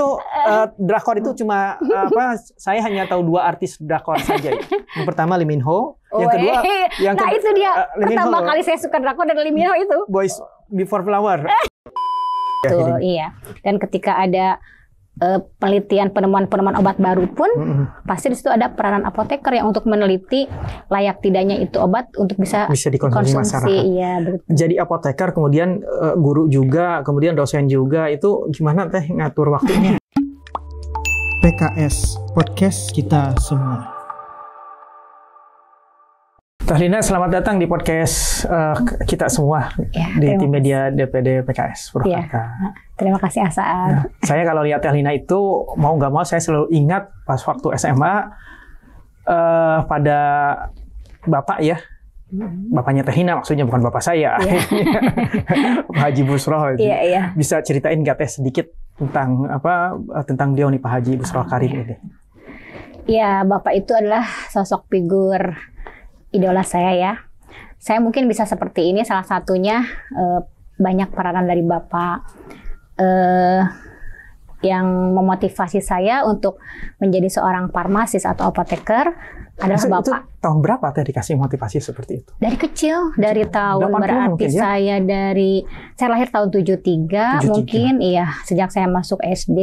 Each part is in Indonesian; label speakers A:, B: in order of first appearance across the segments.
A: itu uh, drakor itu cuma apa? Saya hanya tahu dua artis drakor saja. Yang pertama Lee Min Ho, yang Wee. kedua yang nah kedua, Nah, itu dia uh, pertama Ho, kali saya suka drakor dan Lee Min Ho itu. Boys Before Flower. Tuh,
B: iya. Dan ketika ada Eh, penelitian penemuan-penemuan obat baru pun mm-hmm. pasti di situ ada peranan apoteker yang untuk meneliti layak tidaknya itu obat untuk bisa, bisa dikonsumsi masyarakat. Iya,
A: Jadi apoteker kemudian eh, guru juga, kemudian dosen juga itu gimana teh ngatur waktunya? PKS podcast kita semua. Tahlina, selamat datang di podcast uh, kita semua ya, di tim media DPD PKS Purwakarta. Iya.
B: Ya. Terima kasih Asa. Ya,
A: saya kalau lihat Tahlina itu mau nggak mau saya selalu ingat pas waktu SMA uh, eh, pada bapak ya,
B: mm-hmm. bapaknya
A: Tehina maksudnya bukan bapak saya, ya. Pak Haji Busroh. Ya, Bisa ceritain nggak teh sedikit tentang apa tentang dia nih Pak Haji Busroh Karim iya. ini?
B: Ya, bapak itu adalah sosok figur idola saya ya. Saya mungkin bisa seperti ini salah satunya e, banyak peranan dari Bapak e, yang memotivasi saya untuk menjadi seorang farmasis atau apoteker adalah Maksud, Bapak.
A: Itu tahun berapa tadi dikasih motivasi seperti itu?
B: Dari kecil, kecil. dari tahun berarti ya? saya dari saya lahir tahun 73, 73 mungkin iya, sejak saya masuk SD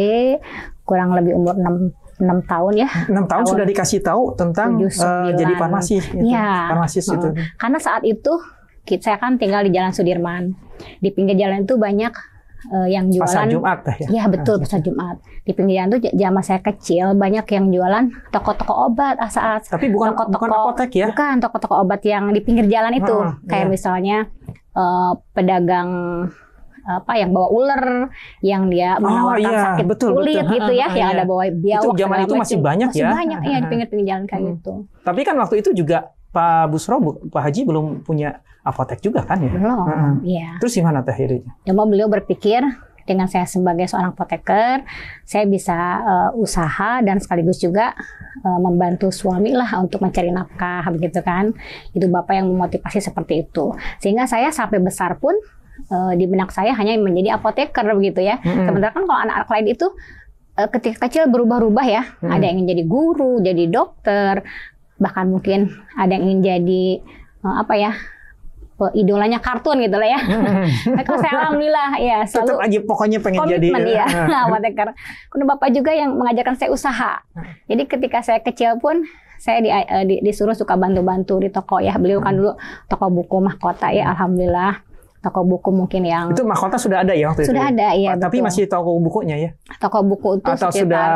B: kurang lebih umur 6 enam tahun ya. Enam tahun, tahun sudah dikasih tahu tentang 79. uh, eh, jadi farmasi, ya. farmasis itu. Iya. itu. Karena saat itu saya kan tinggal di Jalan Sudirman. Di pinggir jalan itu banyak uh, yang jualan. Pasar Jumat ya? Ya betul ah, pasar iya. Jumat. Di pinggir jalan itu jamaah saya kecil banyak yang jualan toko-toko obat saat. Tapi bukan toko -toko, bukan apotek ya? Bukan toko-toko obat yang di pinggir jalan itu. Hmm, kayak iya. misalnya uh, pedagang apa yang bawa ular, yang dia oh, menawarkan oh, iya. sakit betul, kulit betul. gitu ya, ah, yang iya. ada bawa biawak. Itu zaman itu masih banyak masih ya. Masih banyak ya di nah, pinggir-pinggir jalan kayak hmm. gitu.
A: Tapi kan waktu itu juga Pak Busro, Pak Haji belum punya apotek juga kan ya? Belum, hmm. ya. Terus gimana teh akhirnya?
B: Cuma beliau berpikir dengan saya sebagai seorang apoteker, saya bisa uh, usaha dan sekaligus juga uh, membantu suami lah untuk mencari nafkah begitu kan. Itu bapak yang memotivasi seperti itu. Sehingga saya sampai besar pun uh, di benak saya hanya menjadi apoteker begitu ya. Mm -hmm. Sementara kan kalau anak-anak lain itu uh, ketika kecil berubah-ubah ya. -hmm. Ada yang ingin jadi guru, jadi dokter, bahkan mungkin ada yang ingin jadi uh, apa ya? idolanya kartun gitu lah ya. Tapi saya alhamdulillah ya
A: selalu Tetap aja pokoknya pengen jadi ya. Nah,
B: apoteker. Karena bapak juga yang mengajarkan saya usaha. Jadi ketika saya kecil pun saya di, di, disuruh suka bantu-bantu di toko ya. Beliau kan dulu toko buku mahkota ya alhamdulillah toko buku mungkin yang itu mahkota sudah ada ya waktu sudah itu sudah ya? ada ya tapi betul. masih
A: toko bukunya ya
B: toko buku itu atau sekitar, sudah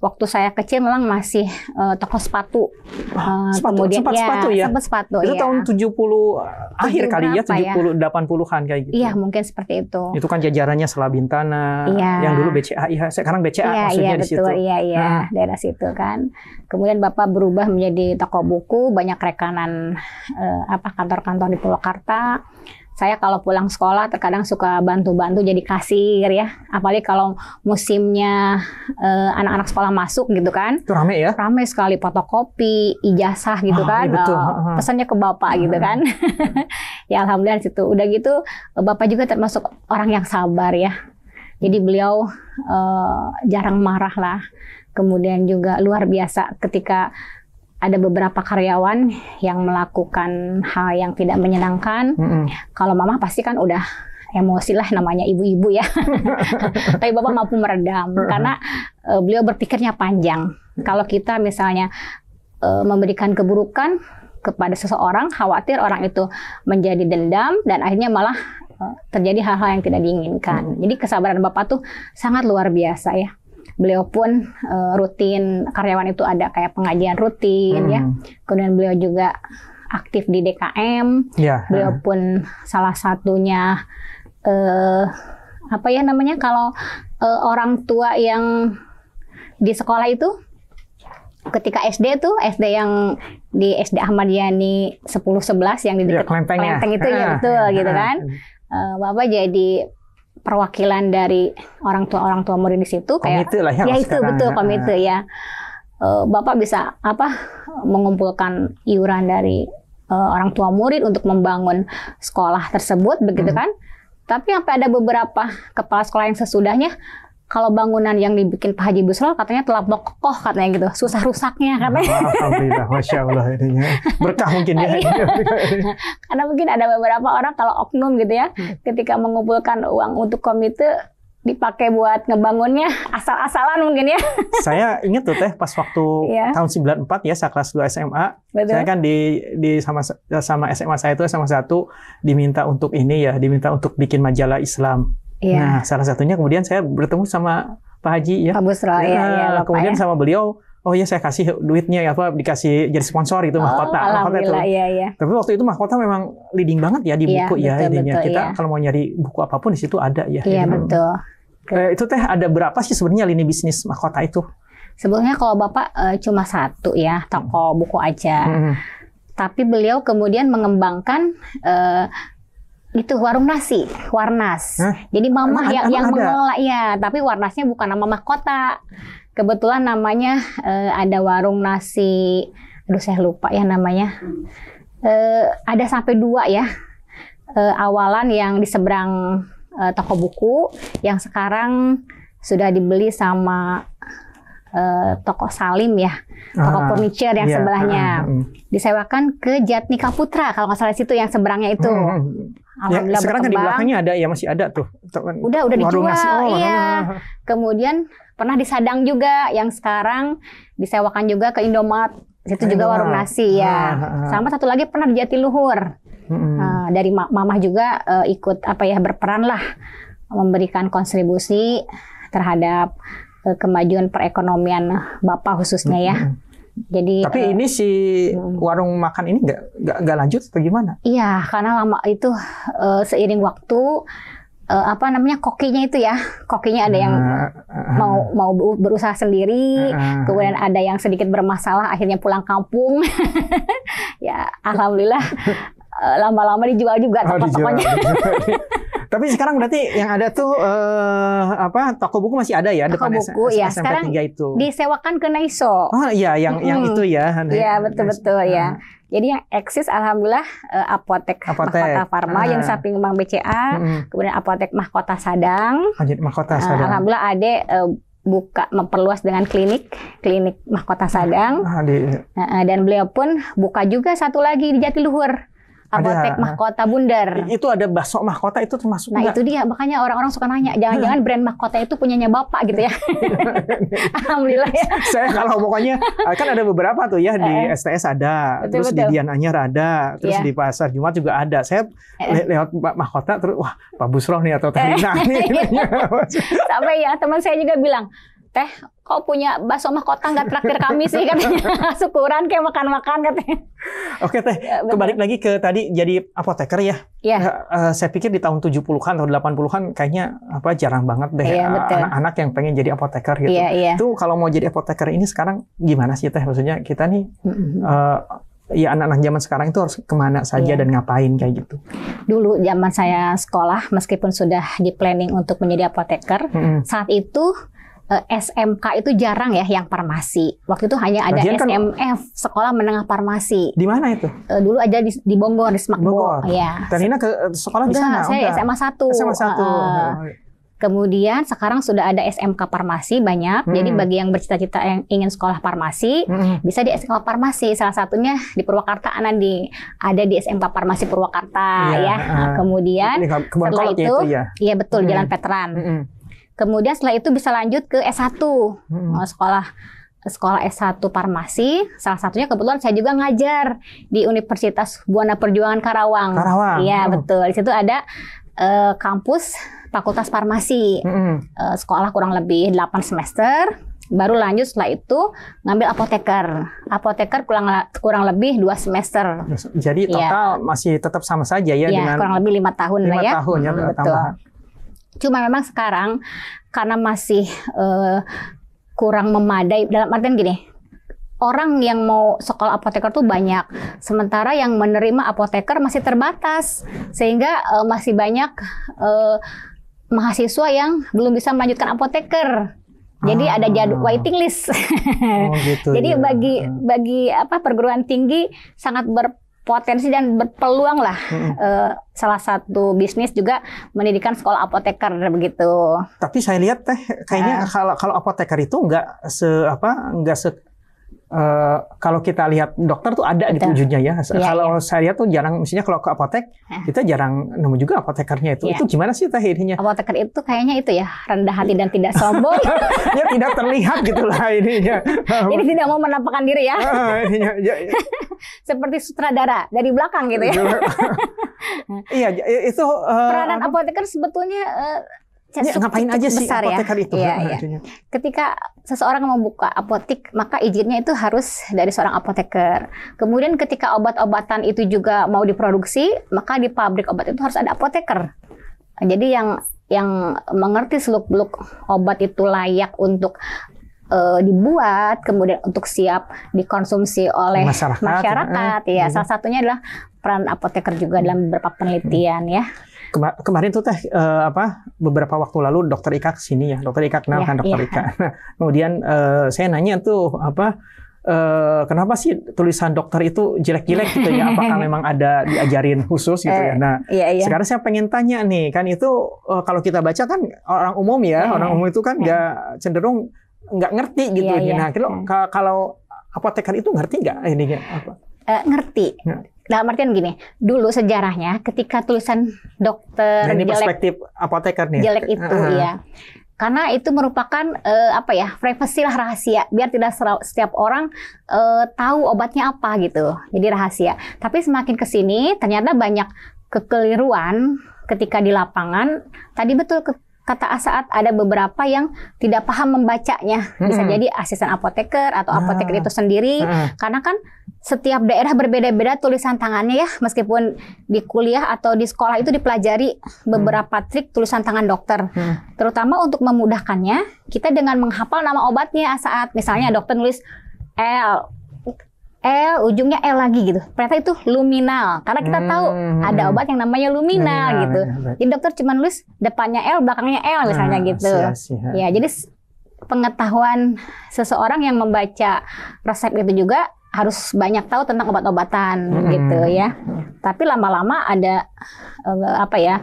B: waktu saya kecil memang masih uh, toko sepatu, uh, sepatu kemudian sempat ya, sepatu ya sempat sepatu itu ya. tahun
A: 70 akhir kali ya 70 ya? 80-an kayak gitu iya
B: mungkin seperti itu itu
A: kan jajarannya Selabintana ya. yang dulu BCA ya sekarang BCA ya, iya, maksudnya ya, di betul, situ iya iya nah.
B: daerah situ kan kemudian bapak berubah menjadi toko buku banyak rekanan uh, apa kantor-kantor di Purwakarta saya kalau pulang sekolah terkadang suka bantu-bantu jadi kasir ya. Apalagi kalau musimnya eh, anak-anak uh, sekolah masuk gitu kan. Itu rame ya? Rame sekali fotokopi, ijazah gitu ah, kan. Iya betul. Uh, pesannya ke bapak uh, gitu kan. ya alhamdulillah situ. Udah gitu bapak juga termasuk orang yang sabar ya. Jadi beliau uh, jarang marah lah. Kemudian juga luar biasa ketika ada beberapa karyawan yang melakukan hal yang tidak menyenangkan. Mm -hmm. Kalau mama pasti kan udah emosi lah namanya ibu-ibu ya. Tapi bapak mampu meredam karena uh, beliau berpikirnya panjang. Kalau kita misalnya uh, memberikan keburukan kepada seseorang, khawatir orang itu menjadi dendam dan akhirnya malah uh, terjadi hal-hal yang tidak diinginkan. Mm -hmm. Jadi kesabaran bapak tuh sangat luar biasa ya beliau pun uh, rutin karyawan itu ada kayak pengajian rutin ya. hmm. ya. Kemudian beliau juga aktif di DKM. Ya, Beliau pun salah satunya uh, apa ya namanya kalau uh, orang tua yang di sekolah itu ketika SD tuh SD yang di SD Ahmad Yani 10 11 yang di ya, dekat ya, kelenteng itu ya betul ya, gitu kan. Uh, Bapak jadi perwakilan dari orang tua orang tua murid di situ kayak komite lah ya, ya itu kan. betul komite ya eh, bapak bisa apa mengumpulkan iuran dari eh, orang tua murid untuk membangun sekolah tersebut begitu hmm. kan tapi sampai ada beberapa kepala sekolah yang sesudahnya kalau bangunan yang dibikin Pak Haji Busro katanya telah kokoh katanya gitu, susah rusaknya katanya. Ah, Alhamdulillah,
A: masya Allah ininya berkah mungkin ya. Iya.
B: Karena mungkin ada beberapa orang kalau oknum gitu ya, ketika mengumpulkan uang untuk komite dipakai buat ngebangunnya asal-asalan mungkin ya.
A: saya ingat tuh teh pas waktu yeah. tahun 94 ya saya kelas 2 SMA. Betul. Saya kan di di sama sama SMA saya itu sama satu diminta untuk ini ya, diminta untuk bikin majalah Islam. Iya. Nah, salah satunya kemudian saya bertemu sama Pak Haji ya. Pak Busro nah, iya, iya, ya. ya Bapak, kemudian ya. sama beliau Oh iya saya kasih duitnya ya apa dikasih jadi sponsor itu oh, mahkota. mahkota itu. Iya, iya. Tapi waktu itu mahkota memang leading banget ya di iya, buku ya, betul, Betul, Kita iya. kalau mau nyari buku apapun di situ ada ya. Iya gitu. betul. Eh, itu teh ada berapa sih sebenarnya lini bisnis mahkota itu? Sebenarnya kalau Bapak uh, cuma satu ya toko buku aja. Hmm.
B: Tapi beliau kemudian mengembangkan uh, itu warung nasi, warnas. Hah? Jadi mamah ya, yang, yang mengelola ya, tapi warnasnya bukan nama mamah kota. Kebetulan namanya uh, ada warung nasi, aduh saya lupa ya namanya. Uh, ada sampai dua ya. Uh, awalan yang di seberang uh, toko buku, yang sekarang sudah dibeli sama uh, toko Salim ya, toko ah, furniture yang iya, sebelahnya. Uh, uh, uh. Disewakan ke Jatnika Putra kalau nggak salah situ yang seberangnya itu. Uh, uh. Ya, Alhamdulillah ya, sekarang berkembang. kan di belakangnya
A: ada ya masih ada tuh. Kan, udah udah dijual. Nasi, oh, iya.
B: Kemudian pernah di Sadang juga yang sekarang disewakan juga ke Indomaret. Itu juga warung nasi ya. Ah, ah, ah. Sama satu lagi pernah di Jatiluhur. Hmm. Uh, dari ma mamah juga uh, ikut apa ya berperan lah memberikan kontribusi terhadap uh, kemajuan perekonomian bapak khususnya ya. Jadi Tapi uh,
A: ini si hmm. warung makan ini nggak nggak lanjut atau gimana?
B: Iya, karena lama itu uh, seiring waktu uh, apa namanya kokinya itu ya kokinya ada yang uh, uh, mau mau berusaha sendiri uh, kemudian ada yang sedikit bermasalah akhirnya pulang kampung
A: ya alhamdulillah lama-lama dijual juga oh, tempat-tempatnya. Tapi sekarang berarti yang ada tuh eh, apa toko buku masih ada ya toko buku ya. S ya. SMP sekarang 3 itu.
B: Disewakan ke Naiso. Oh iya yang hmm. yang itu
A: ya. Iya betul-betul
B: ya. Ah. Jadi yang eksis alhamdulillah eh, apotek, apotek Mahkota Farma ah. yang samping bang BCA, hmm. kemudian apotek Mahkota Sadang. Lanjut
A: ah, Mahkota eh, Sadang. Uh, alhamdulillah
B: ada eh, buka memperluas dengan klinik klinik Mahkota Sadang. Ah, di... Eh, eh, dan beliau pun buka juga satu lagi di Jatiluhur apotek ada. mahkota bundar.
A: Itu ada bakso mahkota itu termasuk. Nah enggak? itu dia
B: makanya orang-orang suka nanya jangan-jangan brand mahkota itu punyanya bapak gitu ya. Alhamdulillah ya. Saya kalau
A: pokoknya eh, kan ada beberapa tuh ya di STS eh, eh. ada, betul, terus betul. di Dian Anyar ada, terus yeah. di pasar Jumat juga ada. Saya le lewat mahkota terus wah Pak Busroh nih atau Tarina nah, iya. nih. Sampai ya teman saya juga bilang
B: teh kok punya bakso mah kota nggak traktir kami sih katanya syukuran kayak makan-makan katanya
A: oke teh kembali lagi ke tadi jadi apoteker ya Iya. uh, saya pikir di tahun 70-an atau 80-an kayaknya apa jarang banget deh yeah, iya, anak-anak yang pengen jadi apoteker gitu ya, ya. itu iya. kalau mau jadi apoteker ini sekarang gimana sih teh maksudnya kita nih mm uh, ya anak-anak zaman sekarang itu harus kemana saja iya. dan ngapain kayak gitu.
B: Dulu zaman saya sekolah, meskipun sudah di planning untuk menjadi apoteker, mm -hmm. saat itu eh, SMK itu jarang ya yang farmasi. Waktu itu hanya ada Lagian kan- Sekolah Menengah Farmasi. Di mana itu? Eh, dulu aja di, di Bogor, di Bogor. Smakbo. Ya. ini ke eh, sekolah di sana. Oh, enggak, saya SMA 1. SMA satu. Oh, iya. Kemudian sekarang sudah ada SMK farmasi banyak. Jadi hmm. bagi yang bercita-cita yang ingin sekolah farmasi hmm. bisa di SMK farmasi. Salah satunya di Purwakarta Anandi ada di SMK Farmasi Purwakarta Iya, ya. Uh, kemudian setelah itu, itu ya. iya betul Hmm. Jalan Veteran. Hmm. Kemudian setelah itu bisa lanjut ke S1. Hmm. Oh, sekolah sekolah S1 farmasi. Salah satunya kebetulan saya juga ngajar di Universitas Buana Perjuangan Karawang. Karawang. Iya, oh. betul. Di situ ada uh, kampus Fakultas Farmasi. -hmm. uh, sekolah kurang lebih 8 semester. Baru lanjut setelah itu ngambil apoteker. Apoteker kurang kurang lebih dua semester.
A: Jadi iya. total ya. masih tetap sama saja ya, ya dengan kurang lebih
B: lima tahun Lima lah ya. tahun ya hmm, betul. Cuma memang sekarang karena masih uh, kurang memadai dalam artian gini, orang yang mau sekolah apoteker tuh banyak, sementara yang menerima apoteker masih terbatas, sehingga uh, masih banyak uh, mahasiswa yang belum bisa melanjutkan apoteker. Jadi ah. ada jadwal waiting list. Oh, gitu, Jadi ya. bagi hmm. bagi apa perguruan tinggi sangat ber potensi dan berpeluang lah hmm. uh, salah satu bisnis juga mendirikan sekolah apoteker begitu.
A: Tapi saya lihat teh kayaknya ah. kalau uh. kalau apoteker itu nggak se apa nggak se Uh, kalau kita lihat dokter tuh ada gitu wujudnya ya. ya kalau saya lihat tuh jarang, misalnya kalau ke apotek ya. kita jarang nemu juga apotekernya itu. Ya. Itu
B: gimana sih akhirnya? Apoteker itu kayaknya itu ya rendah hati dan tidak sombong. ya tidak
A: terlihat gitu lah ininya. Ini
B: tidak mau menampakkan diri ya. Ah,
A: ininya, ya. ya.
B: Seperti sutradara dari belakang gitu ya.
A: Iya ya, itu. Uh, Peranan
B: apoteker sebetulnya uh,
A: ya, ngapain aja sih besar ya? apoteker ya? itu? ya,
B: Ketika seseorang membuka apotik, maka izinnya itu harus dari seorang apoteker. Kemudian ketika obat-obatan itu juga mau diproduksi, maka di pabrik obat itu harus ada apoteker. Jadi yang yang mengerti seluk-beluk obat itu layak untuk eh, dibuat, kemudian untuk siap dikonsumsi oleh masyarakat, masyarakat eh, eh. ya. ya. Salah satunya adalah peran apoteker juga dalam beberapa penelitian ya.
A: Kema kemarin tuh teh uh, apa beberapa waktu lalu dokter Ika kesini ya dokter Ika kenalkan iya, yeah, dokter yeah. Ika. Nah kemudian uh, saya nanya tuh apa uh, kenapa sih tulisan dokter itu jelek-jelek gitu ya? Apakah memang ada diajarin khusus gitu ya? Nah iya, iya. sekarang saya pengen tanya nih kan itu uh, kalau kita baca kan orang umum ya, iya, orang umum itu kan iya. nggak cenderung nggak ngerti gitu. Ya, Nah kalau kalau apoteker itu ngerti nggak ini apa?
B: Uh, ngerti. Nah dalam artian gini, dulu sejarahnya ketika tulisan dokter nah, ini jelek, perspektif
A: apoteker nih. Jelek itu uh -huh. ya.
B: Karena itu merupakan uh, apa ya, privasi lah rahasia, biar tidak setiap orang uh, tahu obatnya apa gitu. Jadi rahasia. Tapi semakin ke sini ternyata banyak kekeliruan ketika di lapangan. Tadi betul ke kata asaat ada beberapa yang tidak paham membacanya. Bisa jadi asisten apoteker atau ah. apoteker itu sendiri hmm. karena kan setiap daerah berbeda-beda tulisan tangannya ya meskipun di kuliah atau di sekolah itu dipelajari beberapa hmm. trik tulisan tangan dokter hmm. terutama untuk memudahkannya kita dengan menghafal nama obatnya saat misalnya mm. dokter nulis L L ujungnya L lagi gitu. Ternyata itu luminal karena kita hmm, tahu hmm. ada hmm. obat yang namanya luminal, luminal gitu. Ya, Jadi dokter cuma nulis depannya L, belakangnya L misalnya hmm, gitu. Ya, jadi pengetahuan seseorang yang membaca resep itu juga harus banyak tahu tentang obat-obatan hmm. hmm gitu ya. Tapi lama-lama ada eh, apa ya?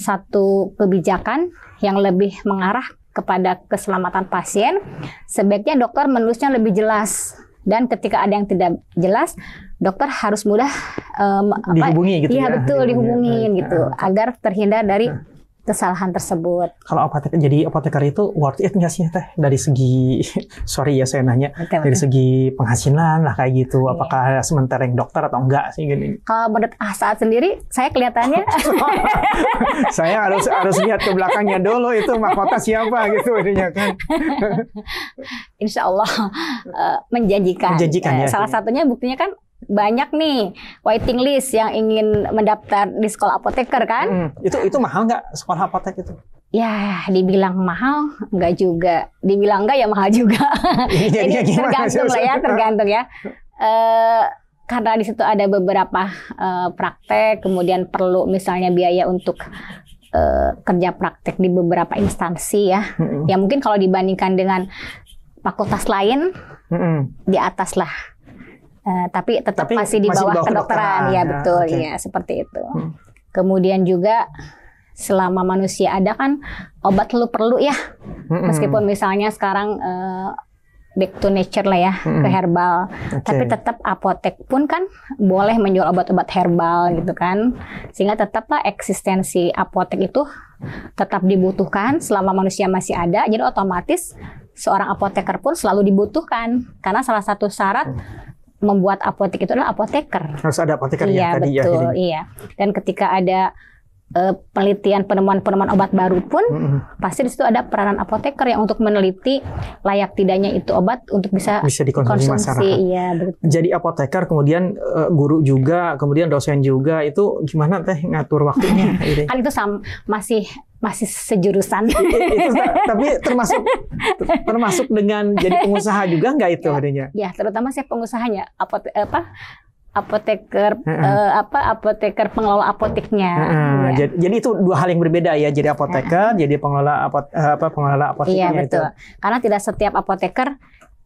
B: satu kebijakan yang lebih mengarah kepada keselamatan pasien, sebaiknya dokter menulisnya lebih jelas dan ketika ada yang tidak jelas dokter harus mudah um, apa, dihubungi gitu ya, ya betul ya. dihubungin ya. gitu ah, ah. agar terhindar dari ah kesalahan tersebut.
A: Kalau apotek jadi apoteker itu worth it nggak sih teh dari segi sorry ya saya nanya betul, dari segi penghasilan lah kayak gitu yeah. apakah sementara yang dokter atau enggak sih gini?
B: Kalau menurut ah, saat sendiri saya kelihatannya
A: saya harus harus lihat ke belakangnya dulu itu mahkota siapa gitu intinya kan.
B: Insya Allah eh, menjanjikan. Menjanjikan ya. Eh, salah satunya buktinya kan banyak nih waiting list yang ingin mendaftar di sekolah apoteker kan? Hmm, itu itu mahal
A: nggak sekolah apotek itu?
B: Ya, dibilang mahal nggak juga, dibilang nggak ya mahal juga. Ya, Jadi ya, tergantung lah ya, tergantung ya. E, karena di situ ada beberapa e, praktek, kemudian perlu misalnya biaya untuk e, kerja praktek di beberapa instansi ya. Mm Ya mungkin kalau dibandingkan dengan fakultas lain, hmm. di atas lah Eh, tapi tetap tapi masih di bawah, kedokteran, kedokteran. ya betul okay. ya seperti itu. Hmm. Kemudian juga selama manusia ada kan obat lu perlu ya. Hmm. Meskipun misalnya sekarang uh, back to nature lah ya, hmm. ke herbal. Okay. Tapi tetap apotek pun kan boleh menjual obat-obat herbal gitu kan. Sehingga tetaplah eksistensi apotek itu tetap dibutuhkan selama manusia masih ada. Jadi otomatis seorang apoteker pun selalu dibutuhkan karena salah satu syarat hmm membuat apotek itu adalah
A: apoteker. Harus ada apoteker iya, tadi ya, betul, ya. Iya, betul. Iya.
B: Dan ketika ada uh, penelitian penemuan-penemuan obat baru pun mm -hmm. pasti di situ ada peranan apoteker yang untuk meneliti layak tidaknya itu obat untuk bisa bisa dikonsumsi masyarakat. Iya,
A: Jadi apoteker kemudian uh, guru juga, kemudian dosen juga itu gimana teh ngatur waktunya?
B: kan itu sam masih masih sejurusan. itu,
A: tapi termasuk termasuk dengan jadi pengusaha juga nggak itu iya, adanya?
B: Ya, terutama saya pengusahanya apot, apa apoteker mm -hmm. uh, apa apoteker pengelola apoteknya. Mm -hmm.
A: ya. jadi, jadi itu dua hal yang berbeda ya. Jadi apoteker, mm -hmm. jadi pengelola apot, eh, apa pengelola iya, apoteknya. Iya betul. Itu.
B: Karena tidak setiap apoteker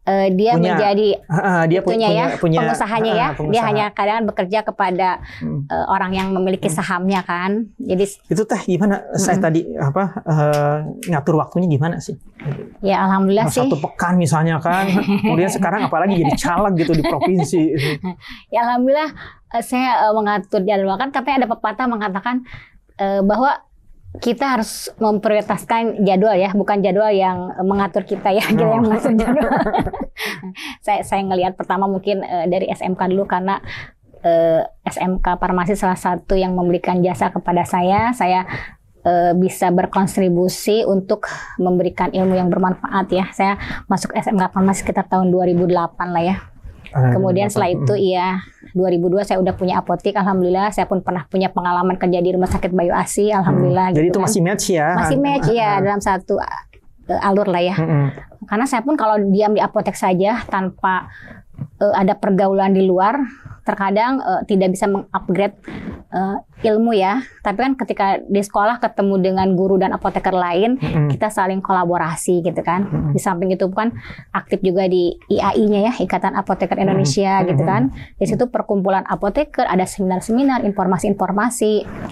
B: uh, dia punya, menjadi uh, dia punya, ya punya, pengusahanya uh, ya pengusaha. dia hanya kadang bekerja kepada hmm. uh, orang yang memiliki hmm. sahamnya kan jadi itu
A: teh gimana hmm. saya tadi apa uh, ngatur waktunya gimana sih
B: ya alhamdulillah nah, sih
A: satu pekan misalnya kan kemudian sekarang apalagi jadi caleg gitu di provinsi
B: ya alhamdulillah saya mengatur jadwal kan katanya ada pepatah mengatakan bahwa kita harus memprioritaskan jadwal ya, bukan jadwal yang eh, mengatur kita ya, kita yang oh. mengatur jadwal. saya saya ngelihat pertama mungkin uh, dari SMK dulu karena uh, eh, SMK Farmasi salah satu yang memberikan jasa kepada saya, saya uh, bisa berkontribusi untuk memberikan ilmu yang bermanfaat ya. Saya masuk SMK Farmasi sekitar tahun 2008 lah ya Kemudian setelah itu iya 2002 saya udah punya apotik alhamdulillah saya pun pernah punya pengalaman kerja di rumah sakit Bayu Asi alhamdulillah hmm. Jadi gitu itu kan. masih match ya. Masih match ya dalam satu eh, alur lah ya. Karena saya pun kalau diam di apotek saja tanpa uh, ada pergaulan di luar terkadang uh, tidak bisa mengupgrade uh, ilmu ya. Tapi kan ketika di sekolah ketemu dengan guru dan apoteker lain, mm-hmm. kita saling kolaborasi gitu kan. Mm-hmm. Di samping itu kan aktif juga di IAI-nya ya, Ikatan Apoteker Indonesia mm-hmm. gitu kan. Di situ perkumpulan apoteker, ada seminar-seminar, informasi-informasi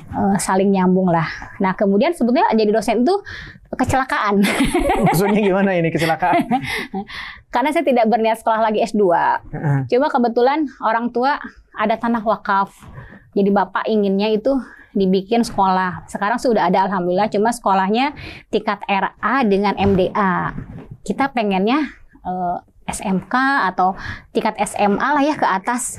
B: uh, saling nyambung lah. Nah, kemudian sebetulnya jadi dosen itu kecelakaan. Maksudnya
A: gimana ini kecelakaan?
B: Karena saya tidak berniat sekolah lagi S2. Uh-huh. Cuma kebetulan orang tua ada tanah wakaf. Jadi bapak inginnya itu dibikin sekolah. Sekarang sudah ada alhamdulillah cuma sekolahnya tingkat RA dengan MDA. Kita pengennya uh, eh, SMK atau tingkat SMA lah ya ke atas.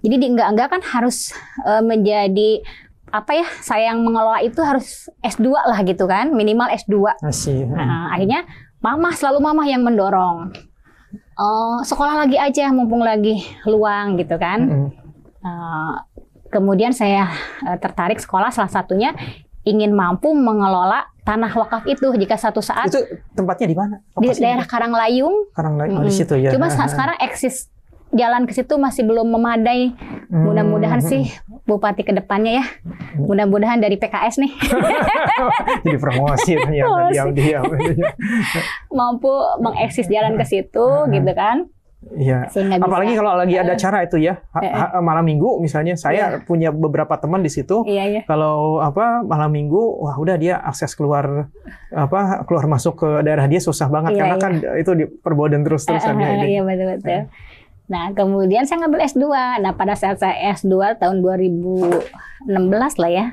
B: Jadi di enggak-enggak kan harus uh, menjadi apa ya saya yang mengelola itu harus S2 lah gitu kan minimal S2 Nah, hmm. akhirnya mama selalu mama yang mendorong uh, sekolah lagi aja mumpung lagi luang gitu kan uh, kemudian saya uh, tertarik sekolah salah satunya ingin mampu mengelola tanah wakaf itu jika satu saat itu tempatnya di mana di daerah Karanglayung
A: Karanglayung oh, di situ ya cuma sekarang
B: eksis jalan ke situ masih belum memadai. Hmm. Mudah-mudahan hmm. sih bupati kedepannya ya. Mudah-mudahan dari PKS nih.
A: Jadi promosi ya, diam-diam.
B: Mampu mengeksis jalan ke situ gitu kan.
A: Iya. Apalagi kalau lagi ada eh, cara itu ya ha, eh, ha, malam minggu misalnya saya ya. punya beberapa teman di situ. Iya, ya. Kalau apa malam minggu wah udah dia akses keluar apa keluar masuk ke daerah dia susah banget iya, karena iya. kan itu di perboden terus-terusan eh, ya Iya ya. Iya
B: betul betul. Nah, kemudian saya ngambil S2. Nah, pada saat saya S2 tahun 2016 lah ya.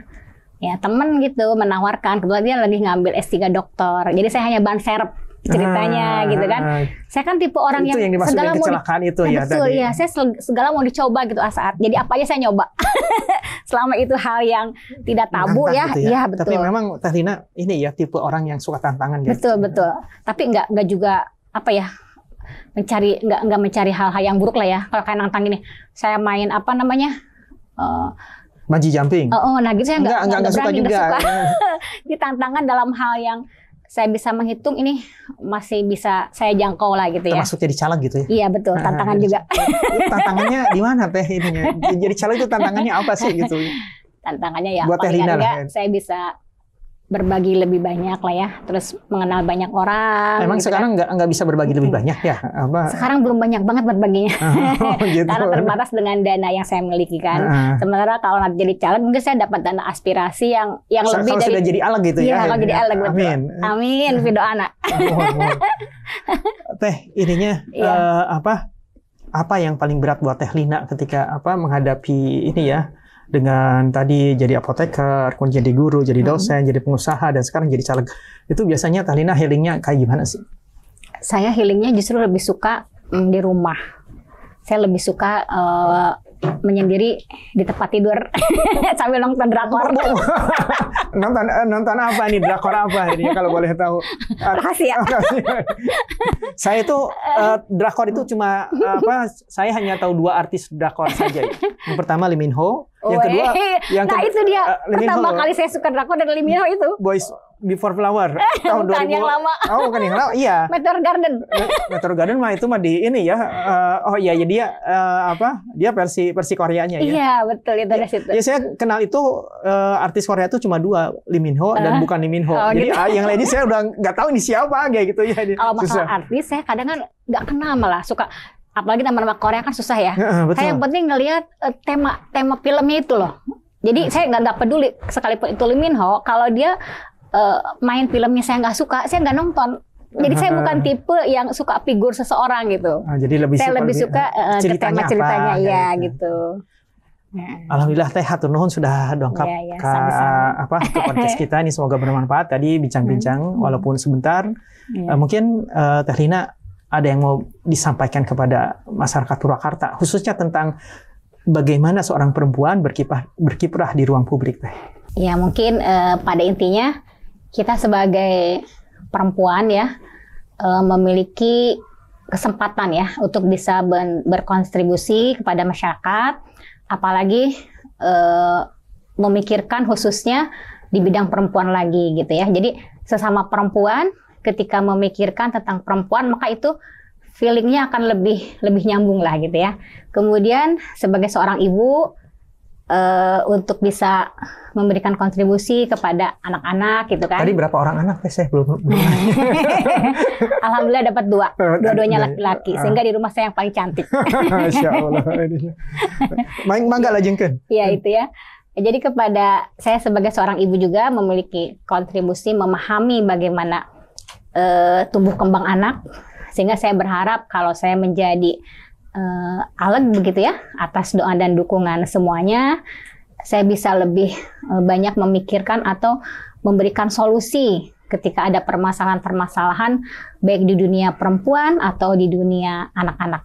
B: Ya, temen gitu menawarkan, kebetulan dia lagi ngambil S3 dokter. Jadi saya hanya ban serep ceritanya ah, gitu kan. Ah. Saya kan tipe orang itu yang, yang segala mau kecelakaan
A: di, itu ya. Betul ya, saya
B: segala mau dicoba gitu ah, saat. Jadi apa aja saya nyoba. Selama itu hal yang tidak tabu ya. Gitu ya. ya. betul. Tapi memang
A: Tarina ini ya tipe orang yang suka tantangan gitu. Betul,
B: betul. Tapi enggak enggak juga apa ya mencari nggak nggak mencari hal-hal yang buruk lah ya kalau kayak nantang ini saya main apa namanya uh,
A: jumping. Oh, oh,
B: nah gitu saya nggak nggak suka juga. Suka. di tantangan dalam hal yang saya bisa menghitung ini masih bisa saya jangkau lah gitu ya. Termasuk
A: jadi caleg gitu ya?
B: Iya betul, ah, tantangan juga.
A: Tantangannya di mana teh ininya? Jadi caleg itu tantangannya apa sih gitu?
B: Tantangannya ya Buat paling enggak saya bisa berbagi lebih banyak lah ya, terus mengenal banyak orang. Emang gitu ya.
A: sekarang nggak kan. nggak bisa berbagi lebih banyak ya? Apa? Sekarang
B: belum banyak banget berbaginya, oh, gitu. karena terbatas dengan dana yang saya miliki kan. Uh -huh. Sementara kalau nanti jadi calon, mungkin saya dapat dana aspirasi yang yang Sa lebih dari. sudah jadi alat gitu iya, ya? Iya, kalau jadi ya. alag betul. Amin. Amin, video anak.
A: Oh, Teh, ininya yeah. Iya. uh, apa? Apa yang paling berat buat Teh Lina ketika apa menghadapi ini ya? dengan tadi jadi apoteker, kemudian jadi guru, jadi dosen, hmm. jadi pengusaha, dan sekarang jadi caleg. Itu biasanya Kalina healingnya kayak gimana sih?
B: Saya healingnya justru lebih suka mm, di rumah. Saya lebih suka uh, menyendiri di tempat tidur sambil nonton drakor. Oh, oh. nonton eh, nonton
A: apa nih drakor apa ini kalau boleh tahu? Rahasia. saya itu uh, eh, drakor itu cuma eh, apa? Saya hanya tahu dua artis drakor saja. Yang pertama Lee Min Ho, yang kedua yang kedua, nah itu dia uh, pertama Ho. kali saya
B: suka drakor dan Lee Min Ho
A: itu. Boys Before Flower eh, tahun bukan 2000. yang lama. Oh, bukan yang lama. Iya. Meteor Garden. Meteor Garden mah itu mah di ini ya. Uh, oh iya, jadi ya dia uh, apa? Dia versi versi Koreanya ya. Iya, betul itu ya, dari situ. Ya saya kenal itu uh, artis Korea itu cuma dua, Lee Min Ho uh, dan ah. bukan Lee Min Ho. Oh, jadi gitu. uh, yang lainnya saya udah nggak tahu ini siapa kayak gitu ya. Kalau masalah Susah. artis saya kadang
B: kan nggak kenal malah suka apalagi nama-nama Korea kan susah ya. Uh, Saya yang penting ngelihat uh, tema tema filmnya itu loh. Jadi saya nggak peduli sekalipun itu Lee Min Ho, kalau dia uh, main filmnya saya nggak suka, saya nggak nonton. Jadi saya bukan tipe yang suka figur seseorang gitu. Uh,
A: jadi lebih saya suka lebih suka uh, ceritanya tema ceritanya apa, ya gitu. gitu. Alhamdulillah teh hatur nuhun sudah dongkap ya, ya, ke apa ke podcast kita ini semoga bermanfaat tadi bincang-bincang hmm. walaupun sebentar ya. uh, mungkin uh, Teh Lina ada yang mau disampaikan kepada masyarakat Purwakarta khususnya tentang bagaimana seorang perempuan berkiprah berkiprah di ruang publik teh.
B: Ya mungkin uh, pada intinya kita sebagai perempuan ya eh, memiliki kesempatan ya untuk bisa berkontribusi kepada masyarakat, apalagi eh, memikirkan khususnya di bidang perempuan lagi gitu ya. Jadi sesama perempuan ketika memikirkan tentang perempuan maka itu feelingnya akan lebih lebih nyambung lah gitu ya. Kemudian sebagai seorang ibu uh, untuk bisa memberikan kontribusi kepada anak-anak gitu kan. Tadi berapa
A: orang anak sih saya belum. belum.
B: Alhamdulillah dapat dua, dua-duanya laki-laki, ya. sehingga di rumah saya yang paling cantik. Masya Allah.
A: mangga lah jengken.
B: Iya itu ya. Jadi kepada saya sebagai seorang ibu juga memiliki kontribusi memahami bagaimana uh, tumbuh kembang anak, sehingga saya berharap kalau saya menjadi uh, eh, aleg begitu ya atas doa dan dukungan semuanya saya bisa lebih uh, banyak memikirkan atau memberikan solusi ketika ada permasalahan-permasalahan baik di dunia perempuan atau di dunia anak-anak.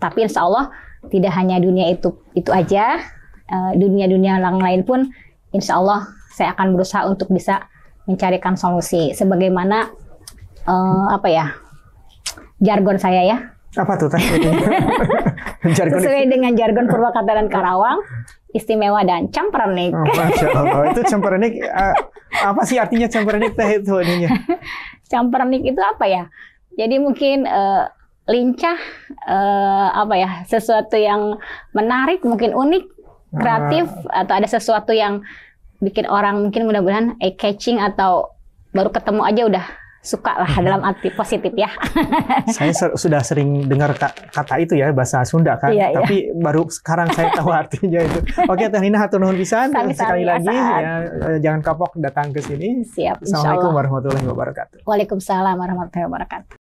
B: Tapi insya Allah tidak hanya dunia itu itu aja, eh, dunia-dunia yang lain pun insya Allah saya akan berusaha untuk bisa mencarikan solusi. Sebagaimana uh, apa ya jargon saya ya apa tuh teh?
A: Sesuai
B: dengan jargon Purwakarta dan Karawang, istimewa dan campernik. Oh, Masya Allah. Itu
A: campernik uh, apa sih artinya campernik teh itu campur
B: campernik itu apa ya? Jadi mungkin uh, lincah uh, apa ya? Sesuatu yang menarik, mungkin unik, kreatif uh. atau ada sesuatu yang bikin orang mungkin mudah-mudahan eye catching atau baru ketemu aja udah suka lah mhm. dalam arti positif ya.
A: saya ser sudah sering dengar kata itu ya bahasa Sunda kan, iya, iya. tapi iya. baru sekarang saya tahu artinya itu. Oke Teh Nina hatur nuhun pisan sekali lagi saat. ya eh, jangan kapok datang ke sini. Siap. Assalamualaikum warahmatullahi wabarakatuh. Waalaikumsalam warahmatullahi wabarakatuh.